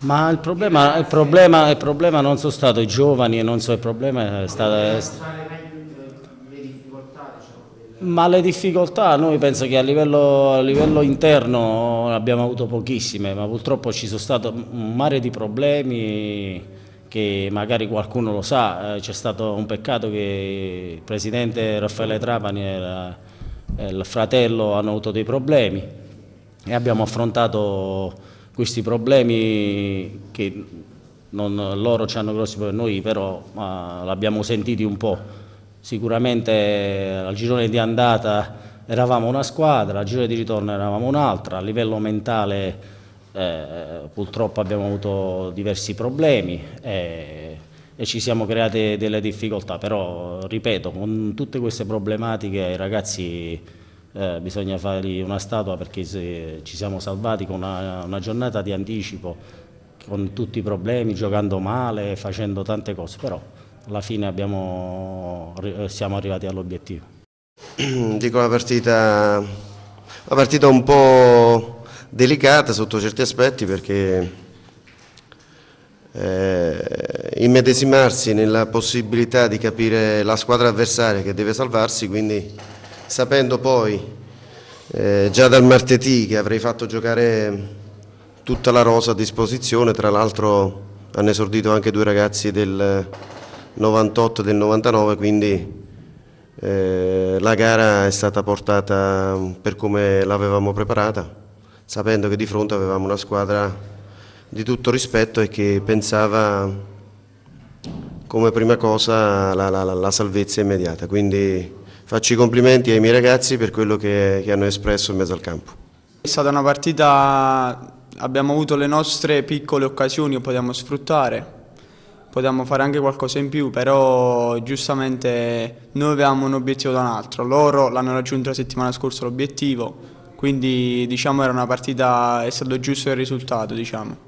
Ma il problema, il, problema, il problema, non sono stato i giovani, non so, il problema è stato... Diciamo, ma le difficoltà, noi penso che a livello, a livello interno abbiamo avuto pochissime, ma purtroppo ci sono stati un mare di problemi che magari qualcuno lo sa, eh, c'è stato un peccato che il presidente Raffaele Trapani e il fratello hanno avuto dei problemi e abbiamo affrontato questi problemi che non, loro ci hanno grossi problemi, noi però l'abbiamo sentiti un po'. Sicuramente al girone di andata eravamo una squadra, al girone di ritorno eravamo un'altra, a livello mentale eh, purtroppo abbiamo avuto diversi problemi e, eh, e ci siamo create delle difficoltà, però ripeto, con tutte queste problematiche i ragazzi eh, bisogna fargli una statua perché ci siamo salvati con una, una giornata di anticipo, con tutti i problemi, giocando male, facendo tante cose, però alla fine abbiamo, eh, siamo arrivati all'obiettivo. Dico una partita, una partita un po' delicata sotto certi aspetti perché eh, immedesimarsi nella possibilità di capire la squadra avversaria che deve salvarsi, quindi sapendo poi eh, già dal martedì che avrei fatto giocare tutta la rosa a disposizione, tra l'altro hanno esordito anche due ragazzi del 98 e del 99, quindi eh, la gara è stata portata per come l'avevamo preparata, sapendo che di fronte avevamo una squadra di tutto rispetto e che pensava come prima cosa la, la, la salvezza immediata. Quindi faccio i complimenti ai miei ragazzi per quello che, che hanno espresso in mezzo al campo. È stata una partita, abbiamo avuto le nostre piccole occasioni che possiamo sfruttare, possiamo fare anche qualcosa in più, però giustamente noi avevamo un obiettivo da un altro, loro l'hanno raggiunto la settimana scorsa l'obiettivo, quindi diciamo era una partita, è stato giusto il risultato diciamo.